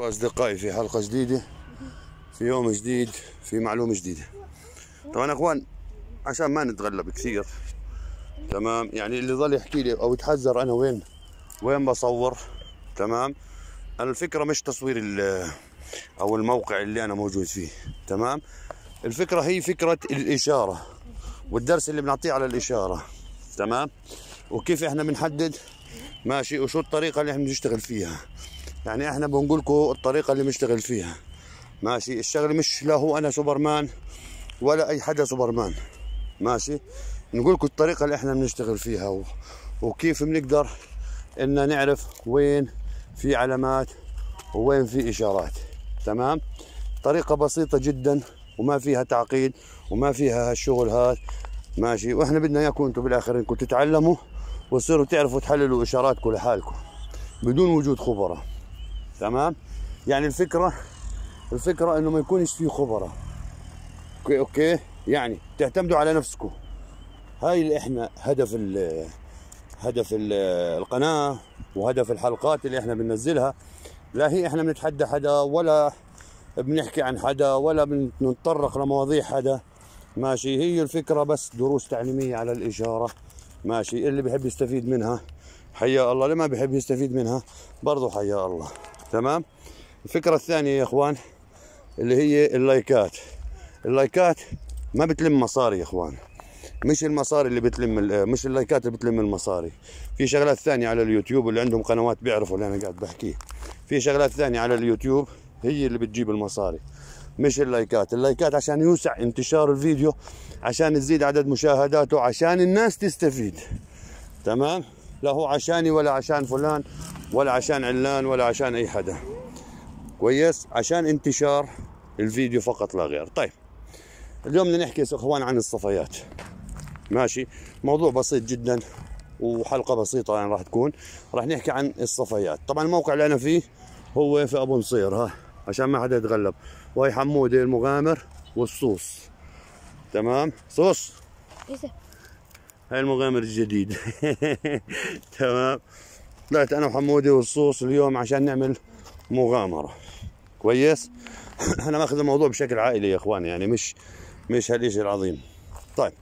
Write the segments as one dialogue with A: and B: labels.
A: أصدقائي في حلقة جديدة في يوم جديد في معلومة جديدة طبعا أخوان عشان ما نتغلب كثير تمام يعني اللي ظل يحكي لي أو يتحذر أنا وين وين بصور تمام الفكرة مش تصوير أو الموقع اللي أنا موجود فيه تمام الفكرة هي فكرة الإشارة والدرس اللي بنعطيه على الإشارة تمام وكيف إحنا بنحدد ماشي وشو الطريقة اللي إحنا بنشتغل فيها يعني احنا بنقول لكم الطريقه اللي بنشتغل فيها ماشي الشغل مش لا هو انا سوبرمان ولا اي حدا سوبرمان ماشي نقول لكم الطريقه اللي احنا بنشتغل فيها و... وكيف بنقدر ان نعرف وين في علامات وين في اشارات تمام طريقه بسيطه جدا وما فيها تعقيد وما فيها هالشغل هذا ماشي واحنا بدنا اياكم انتم بالاخر انكم تتعلموا وتصيروا تعرفوا تحللوا اشاراتكم لحالكم بدون وجود خبراء تمام يعني الفكره الفكره انه ما يكونش فيه خبراء اوكي اوكي يعني تعتمدوا على نفسكم هاي اللي احنا هدف ال هدف ال القناه وهدف الحلقات اللي احنا بننزلها لا هي احنا بنتحدى حدا ولا بنحكي عن حدا ولا بنتطرق لمواضيع حدا ماشي هي الفكره بس دروس تعليميه على الاشاره ماشي اللي بحب يستفيد منها حيا الله اللي ما بحب يستفيد منها برضه حيا الله تمام الفكره الثانيه يا اخوان اللي هي اللايكات اللايكات ما بتلم مصاري يا اخوان مش المصاري اللي بتلم مش اللايكات اللي بتلم المصاري في شغلات ثانيه على اليوتيوب اللي عندهم قنوات بيعرفوا اللي انا قاعد بحكيه في شغلات ثانيه على اليوتيوب هي اللي بتجيب المصاري مش اللايكات اللايكات عشان يوسع انتشار الفيديو عشان تزيد عدد مشاهداته عشان الناس تستفيد تمام لا هو عشاني ولا عشان فلان ولا عشان علان ولا عشان اي حدا كويس عشان انتشار الفيديو فقط لا غير طيب اليوم بدنا نحكي اخوان عن الصفايات ماشي موضوع بسيط جدا وحلقه بسيطه يعني راح تكون راح نحكي عن الصفايات طبعا الموقع اللي انا فيه هو في ابو نصير ها عشان ما حدا يتغلب وهي حموده المغامر والصوص تمام صوص إيه هاي المغامر الجديد تمام طلعت انا وحمودي والصوص اليوم عشان نعمل مغامره كويس انا ماخذ الموضوع بشكل عائلي يا اخوان يعني مش مش هالشيء العظيم طيب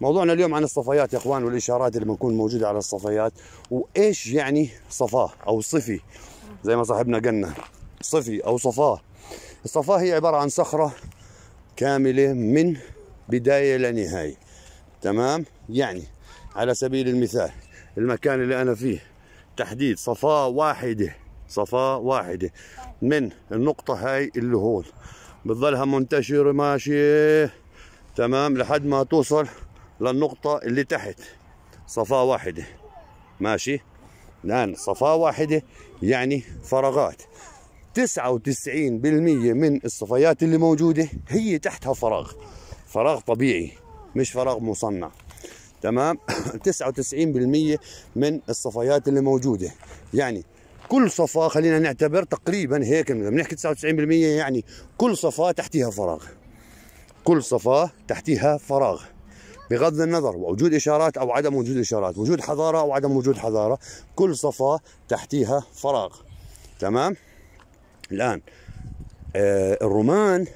A: موضوعنا اليوم عن الصفيات يا اخوان والاشارات اللي بنكون موجوده على الصفيات وايش يعني صفاه او صفي زي ما صاحبنا قلنا صفي او صفاه الصفاه هي عباره عن صخره كامله من بدايه لنهايه تمام يعني على سبيل المثال المكان اللي أنا فيه تحديد صفاء واحدة صفاء واحدة من النقطة هاي اللي هون بتظلها منتشرة ماشية تمام لحد ما توصل للنقطة اللي تحت صفاء واحدة ماشي الآن صفاء واحدة يعني فراغات 99% من الصفايات اللي موجودة هي تحتها فراغ فراغ طبيعي مش فراغ مصنع تمام 99% من الصفايات اللي موجوده يعني كل صفاء خلينا نعتبر تقريبا هيك بنحكي 99% يعني كل صفاء تحتيها فراغ كل صفاء تحتيها فراغ بغض النظر وجود اشارات او عدم وجود اشارات وجود حضاره او عدم وجود حضاره كل صفاء تحتيها فراغ تمام الان آه الرومان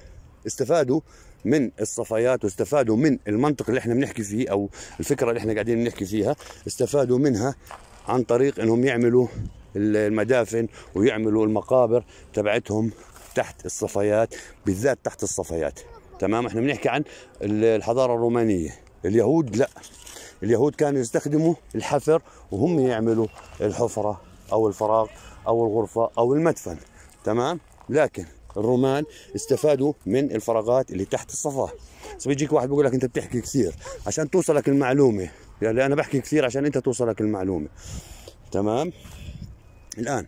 A: استفادوا من الصفايات واستفادوا من المنطق اللي احنا بنحكي فيه او الفكره اللي احنا قاعدين بنحكي فيها استفادوا منها عن طريق انهم يعملوا المدافن ويعملوا المقابر تبعتهم تحت الصفايات بالذات تحت الصفايات تمام احنا بنحكي عن الحضاره الرومانيه اليهود لا اليهود كانوا يستخدموا الحفر وهم يعملوا الحفره او الفراغ او الغرفه او المدفن تمام لكن الرومان استفادوا من الفراغات اللي تحت الصفاه بيجيك واحد بيقول لك انت بتحكي كثير عشان توصلك المعلومه يعني انا بحكي كثير عشان انت توصلك المعلومه تمام الان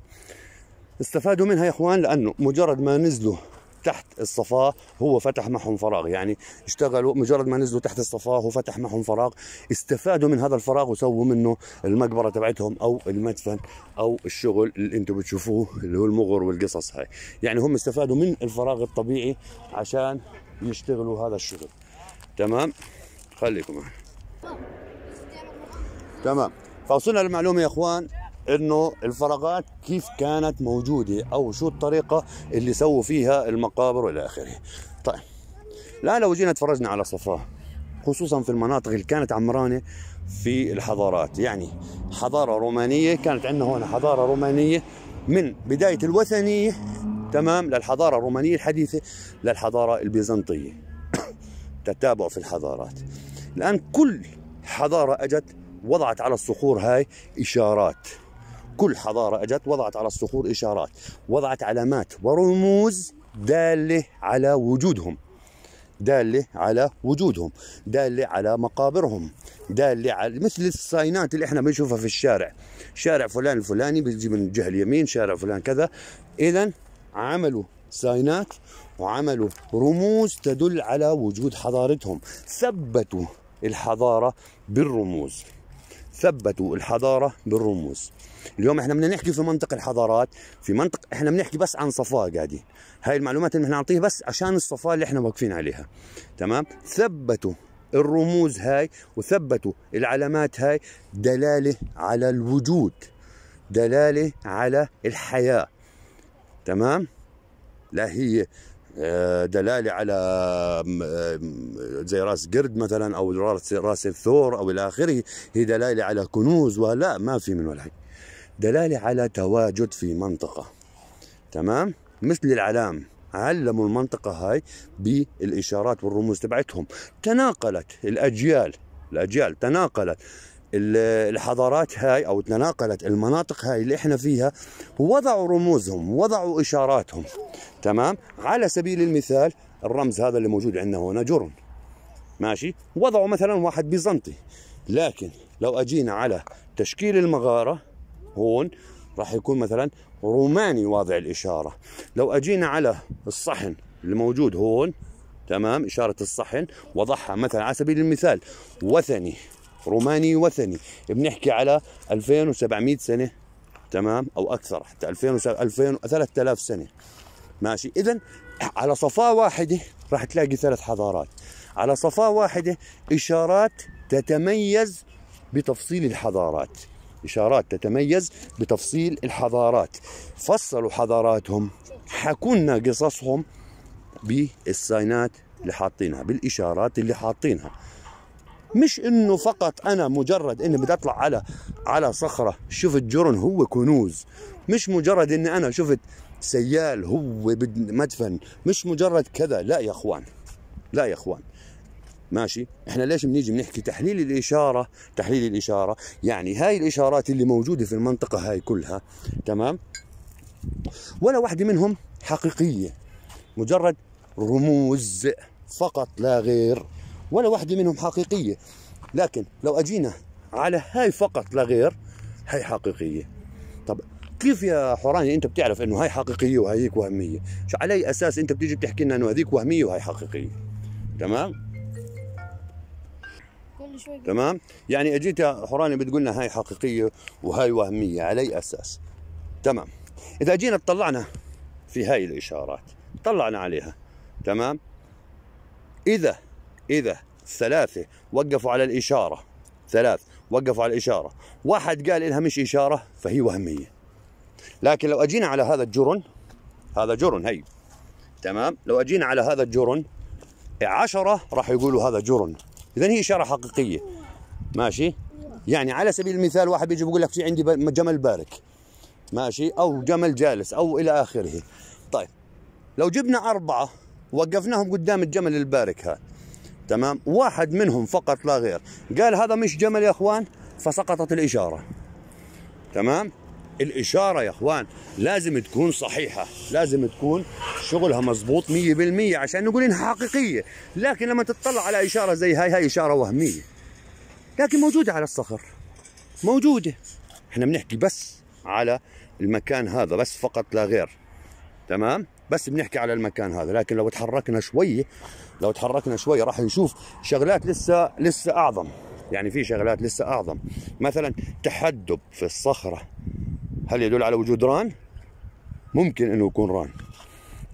A: استفادوا منها يا اخوان لانه مجرد ما نزلوا تحت الصفاه هو فتح معهم فراغ يعني اشتغلوا مجرد ما نزلوا تحت الصفاه هو فتح معهم فراغ استفادوا من هذا الفراغ وسووا منه المقبره تبعتهم او المدفن او الشغل اللي انتم بتشوفوه اللي هو المغر والقصص هاي يعني هم استفادوا من الفراغ الطبيعي عشان يشتغلوا هذا الشغل تمام خليكم معنا تمام فوصلنا للمعلومه يا اخوان انه الفراغات كيف كانت موجوده او شو الطريقه اللي سووا فيها المقابر والى اخره طيب لا لو جينا تفرجنا على صفاه خصوصا في المناطق اللي كانت عمرانه في الحضارات يعني حضاره رومانيه كانت عندنا هون حضاره رومانيه من بدايه الوثنيه تمام للحضاره الرومانيه الحديثه للحضاره البيزنطيه تتابع في الحضارات الان كل حضاره اجت وضعت على الصخور هاي اشارات كل حضارة أجت وضعت على الصخور إشارات وضعت علامات ورموز دالة على وجودهم دالة على وجودهم دالة على مقابرهم دالة على مثل الساينات اللي احنا بنشوفها في الشارع شارع فلان الفلاني بيجي من الجهة اليمين شارع فلان كذا إذا عملوا ساينات وعملوا رموز تدل على وجود حضارتهم ثبتوا الحضارة بالرموز ثبتوا الحضارة بالرموز اليوم احنا بدنا نحكي في منطق الحضارات في منطق احنا بنحكي بس عن صفاء قاعدين هاي المعلومات اللي احنا نعطيها بس عشان الصفاء اللي احنا واقفين عليها تمام ثبتوا الرموز هاي وثبتوا العلامات هاي دلاله على الوجود دلاله على الحياه تمام لا هي آه، دلاله على زي راس قرد مثلا او راس الثور او الى اخره هي دلاله على كنوز ولا ما في من ولا حاجه دلالة على تواجد في منطقة تمام مثل العلام علموا المنطقة هاي بالإشارات والرموز تبعتهم تناقلت الأجيال الأجيال تناقلت الحضارات هاي أو تناقلت المناطق هاي اللي إحنا فيها وضعوا رموزهم وضعوا إشاراتهم تمام على سبيل المثال الرمز هذا اللي موجود عندنا هنا جرن ماشي وضعوا مثلا واحد بيزنطي لكن لو أجينا على تشكيل المغارة هون راح يكون مثلا روماني واضع الإشارة لو أجينا على الصحن اللي موجود هون تمام إشارة الصحن وضعها مثلا على سبيل المثال وثني روماني وثني بنحكي على 2700 سنة تمام أو أكثر حتى 2000 2000 3000 سنة ماشي إذا على صفاة واحدة راح تلاقي ثلاث حضارات على صفاة واحدة إشارات تتميز بتفصيل الحضارات إشارات تتميز بتفصيل الحضارات فصلوا حضاراتهم حكونا قصصهم بالساينات اللي حاطينها بالإشارات اللي حاطينها مش انه فقط انا مجرد اني بدي اطلع على على صخره شفت جرن هو كنوز مش مجرد اني انا شفت سيال هو مدفن مش مجرد كذا لا يا اخوان لا يا اخوان ماشي احنا ليش بنيجي بنحكي تحليل الاشاره تحليل الاشاره يعني هاي الاشارات اللي موجوده في المنطقه هاي كلها تمام ولا واحده منهم حقيقيه مجرد رموز فقط لا غير ولا واحده منهم حقيقيه لكن لو اجينا على هاي فقط لا غير هاي حقيقيه طب كيف يا حوراني انت بتعرف انه هاي حقيقيه وهيك وهميه شو على اي اساس انت بتيجي بتحكي لنا انه هذيك وهميه وهي حقيقيه تمام شوي تمام يعني اجيت حوراني بتقول لنا هاي حقيقيه وهاي وهميه على اي اساس تمام اذا جينا اطلعنا في هاي الاشارات طلعنا عليها تمام اذا اذا ثلاثه وقفوا على الاشاره ثلاث وقفوا على الاشاره واحد قال انها مش اشاره فهي وهميه لكن لو اجينا على هذا الجرن هذا جرن هي تمام لو اجينا على هذا الجرن عشرة راح يقولوا هذا جرن اذا هي اشاره حقيقيه ماشي يعني على سبيل المثال واحد بيجي بيقول لك في عندي جمل بارك ماشي او جمل جالس او الى اخره طيب لو جبنا اربعه وقفناهم قدام الجمل البارك هذا تمام واحد منهم فقط لا غير قال هذا مش جمل يا اخوان فسقطت الاشاره تمام الإشارة يا إخوان لازم تكون صحيحة لازم تكون شغلها مزبوط 100% عشان نقول إنها حقيقية لكن لما تطلع على إشارة زي هاي هاي إشارة وهمية لكن موجودة على الصخر موجودة احنا بنحكي بس على المكان هذا بس فقط لا غير تمام بس بنحكي على المكان هذا لكن لو تحركنا شوية لو تحركنا شوية راح نشوف شغلات لسه لسه أعظم يعني في شغلات لسه أعظم مثلا تحدب في الصخرة هل يدل على وجود ران؟ ممكن انه يكون ران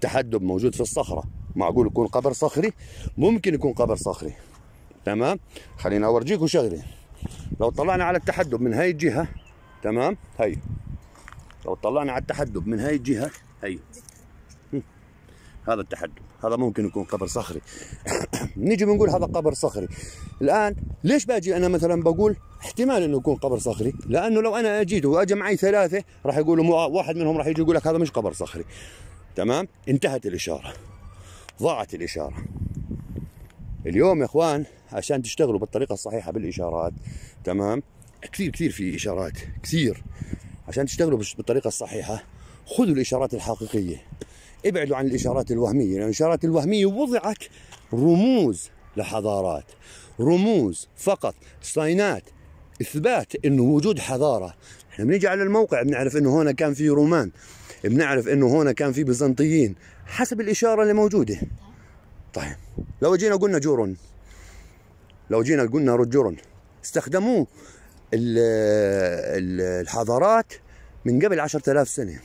A: تحدب موجود في الصخره معقول يكون قبر صخري ممكن يكون قبر صخري تمام خلينا اورجيكم شغله لو طلعنا على التحدب من هاي الجهه تمام هي لو طلعنا على التحدب من هاي الجهه هي هذا التحدب هذا ممكن يكون قبر صخري نيجي بنقول هذا قبر صخري الان ليش باجي انا مثلا بقول احتمال انه يكون قبر صخري لانه لو انا اجيت واجى معي ثلاثه راح يقولوا واحد منهم راح يجي يقول لك هذا مش قبر صخري تمام انتهت الاشاره ضاعت الاشاره اليوم يا اخوان عشان تشتغلوا بالطريقه الصحيحه بالاشارات تمام كثير كثير في اشارات كثير عشان تشتغلوا بالطريقه الصحيحه خذوا الاشارات الحقيقيه ابعدوا عن الإشارات الوهمية لأن يعني الإشارات الوهمية وضعت رموز لحضارات رموز فقط ساينات إثبات إنه وجود حضارة احنا بنيجي على الموقع بنعرف إنه هنا كان في رومان بنعرف إنه هنا كان في بيزنطيين حسب الإشارة اللي موجودة طيب لو جينا قلنا جورن لو جينا قلنا رجورن استخدموه الحضارات من قبل 10000 سنة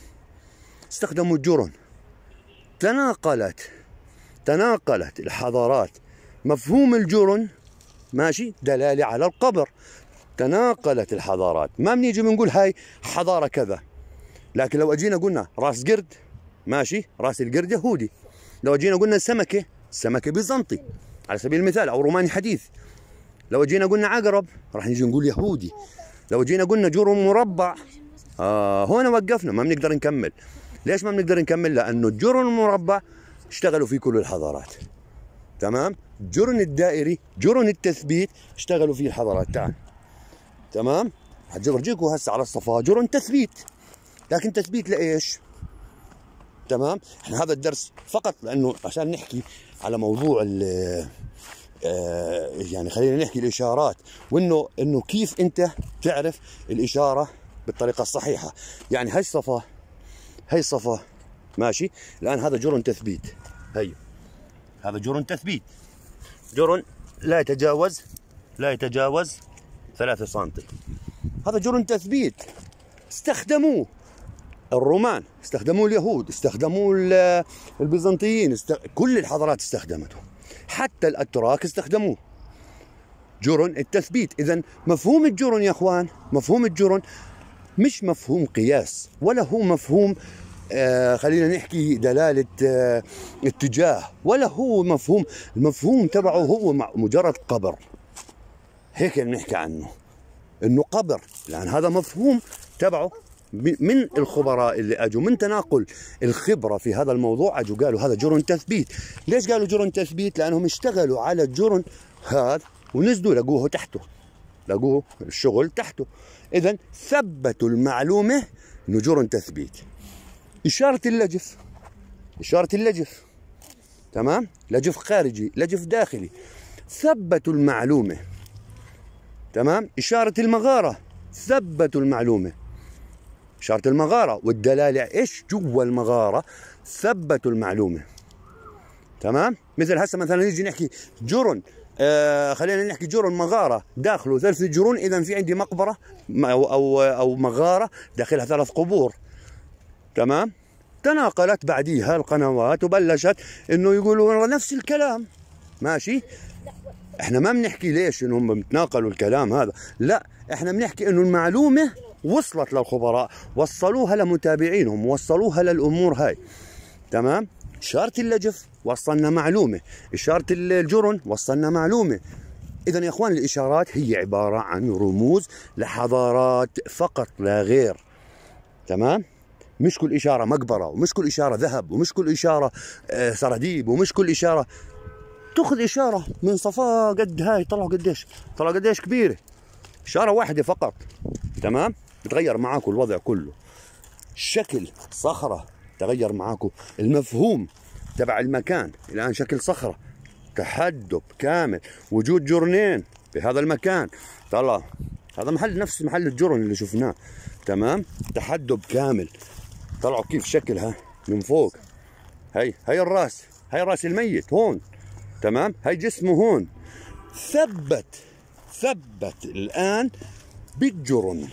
A: استخدموا الجرن تناقلت تناقلت الحضارات مفهوم الجرن ماشي دلالة على القبر تناقلت الحضارات ما بنيجي بنقول هاي حضارة كذا لكن لو اجينا قلنا راس قرد ماشي راس القرد يهودي لو اجينا قلنا سمكة سمكة بيزنطي على سبيل المثال او روماني حديث لو اجينا قلنا عقرب راح نجي نقول يهودي لو اجينا قلنا جرم مربع آه هون وقفنا ما بنقدر نكمل ليش ما بنقدر نكمل لانه الجرن المربع اشتغلوا فيه كل الحضارات تمام الجرن الدائري جرن التثبيت اشتغلوا فيه الحضارات تعال تمام حجرجيكم هسه على الصفا جرن تثبيت لكن تثبيت لايش تمام احنا هذا الدرس فقط لانه عشان نحكي على موضوع ال آه، يعني خلينا نحكي الاشارات وانه انه كيف انت تعرف الاشاره بالطريقه الصحيحه يعني هاي الصفا هي صفا ماشي الان هذا جرن تثبيت هي هذا جرن تثبيت جرن لا يتجاوز لا يتجاوز 3 سم هذا جرن تثبيت استخدموه الرومان استخدموه اليهود استخدموه البيزنطيين است... كل الحضارات استخدمته حتى الاتراك استخدموه جرن التثبيت اذا مفهوم الجرن يا اخوان مفهوم الجرن مش مفهوم قياس ولا هو مفهوم آه خلينا نحكي دلالة آه اتجاه ولا هو مفهوم المفهوم تبعه هو مجرد قبر هيك بنحكي يعني عنه انه قبر لان هذا مفهوم تبعه من الخبراء اللي اجوا من تناقل الخبره في هذا الموضوع اجوا قالوا هذا جرن تثبيت ليش قالوا جرن تثبيت لانهم اشتغلوا على الجرن هذا ونزلوا لقوه تحته لقوه الشغل تحته إذا ثبتوا المعلومة نجر تثبيت إشارة اللجف إشارة اللجف تمام لجف خارجي لجف داخلي ثبتوا المعلومة تمام إشارة المغارة ثبتوا المعلومة إشارة المغارة والدلالة إيش جوا المغارة ثبتوا المعلومة تمام مثل هسه مثلا نيجي نحكي جرن آه خلينا نحكي جور المغاره داخله ثلاث جرون اذا في عندي مقبره او او, أو مغاره داخلها ثلاث قبور تمام تناقلت بعديها القنوات وبلشت انه يقولوا نفس الكلام ماشي احنا ما بنحكي ليش انهم بتناقلوا الكلام هذا لا احنا بنحكي انه المعلومه وصلت للخبراء وصلوها لمتابعينهم وصلوها للامور هاي تمام إشارة اللجف وصلنا معلومة إشارة الجرن وصلنا معلومة إذا يا إخوان الإشارات هي عبارة عن رموز لحضارات فقط لا غير تمام؟ مش كل إشارة مقبرة ومش كل إشارة ذهب ومش كل إشارة آه، سراديب ومش كل إشارة تأخذ إشارة من صفاء قد هاي طلعوا قديش طلعوا قديش كبيرة إشارة واحدة فقط تمام؟ بتغير معاكم الوضع كله شكل صخرة تغير معاكم المفهوم تبع المكان الآن شكل صخرة تحدب كامل وجود جرنين بهذا المكان طلع هذا محل نفس محل الجرن اللي شفناه تمام تحدب كامل طلعوا كيف شكلها من فوق هي هي الراس هي راس الميت هون تمام هي جسمه هون ثبت ثبت الان بالجرن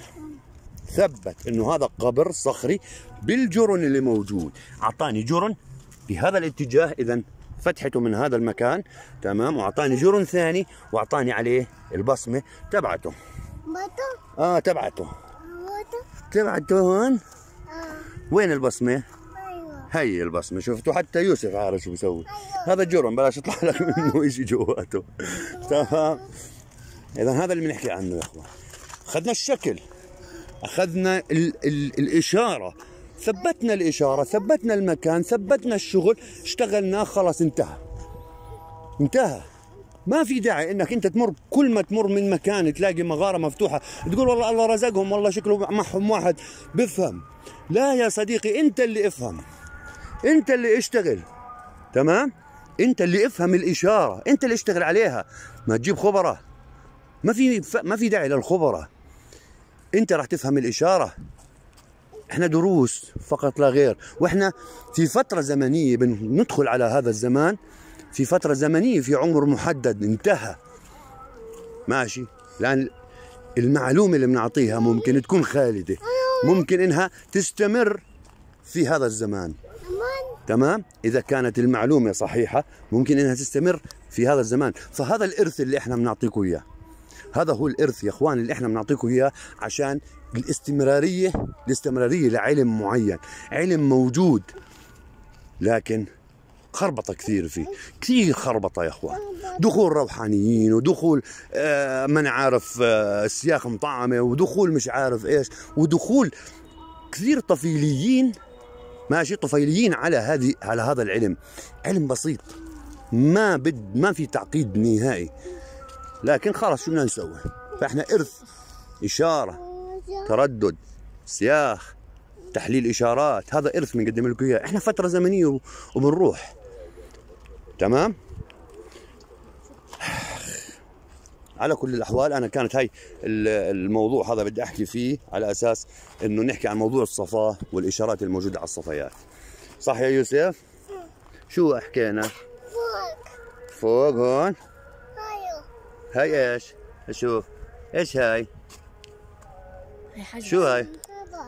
A: ثبت انه هذا قبر صخري بالجرن اللي موجود اعطاني جرن بهذا الاتجاه اذا فتحته من هذا المكان تمام واعطاني جرن ثاني واعطاني عليه البصمه تبعته اه تبعته تبعته هون آه. وين البصمه أيوة. هي البصمه شفتوا حتى يوسف عارف شو بيسوي أيوة. هذا جرم بلاش يطلع لك أيوة. منه شيء جواته تمام اذا هذا اللي بنحكي عنه يا اخوان اخذنا الشكل اخذنا ال ال الاشاره ثبتنا الإشارة ثبتنا المكان ثبتنا الشغل اشتغلنا خلاص انتهى انتهى ما في داعي انك انت تمر كل ما تمر من مكان تلاقي مغاره مفتوحه تقول والله الله رزقهم والله شكله معهم واحد بفهم لا يا صديقي انت اللي افهم انت اللي اشتغل تمام انت اللي افهم الاشاره انت اللي اشتغل عليها ما تجيب خبراء ما في ما في داعي للخبراء انت راح تفهم الاشاره احنا دروس فقط لا غير واحنا في فتره زمنيه بندخل على هذا الزمان في فتره زمنيه في عمر محدد انتهى ماشي لان المعلومه اللي بنعطيها ممكن تكون خالده ممكن انها تستمر في هذا الزمان تمام اذا كانت المعلومه صحيحه ممكن انها تستمر في هذا الزمان فهذا الارث اللي احنا بنعطيكم اياه هذا هو الارث يا اخوان اللي احنا بنعطيكم اياه عشان الاستمرارية الاستمرارية لعلم معين علم موجود لكن خربطه كثير فيه كثير خربطه يا اخوان دخول روحانيين ودخول آه من عارف آه السياخ مطعمه ودخول مش عارف ايش ودخول كثير طفيليين ماشي طفيليين على هذه على هذا العلم علم بسيط ما بد ما في تعقيد نهائي لكن خلاص شو بدنا نسوي فاحنا ارث اشاره تردد صياخ تحليل اشارات هذا ارث بنقدم لكم اياه احنا فتره زمنيه وبنروح تمام على كل الاحوال انا كانت هاي الموضوع هذا بدي احكي فيه على اساس انه نحكي عن موضوع الصفاه والاشارات الموجوده على الصفايات صح يا يوسف شو حكينا فوق فوق هون هاي ايش اشوف ايش هاي حجر. شو هاي؟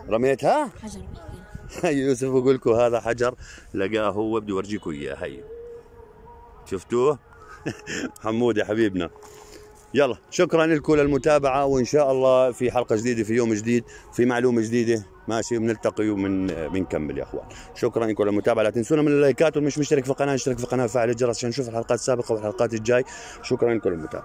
A: رميتها؟ حجر يوسف بقول لكم هذا حجر لقاه هو بدي اورجيكم اياه هي شفتوه؟ حمود يا حبيبنا يلا شكرا لكم للمتابعة وإن شاء الله في حلقة جديدة في يوم جديد في معلومة جديدة ماشي بنلتقي ومن بنكمل يا اخوان شكرا لكم للمتابعه لا تنسونا من اللايكات مش مشترك في القناه اشترك في القناه وفعل الجرس عشان نشوف الحلقات السابقه والحلقات الجاي شكرا لكم للمتابعه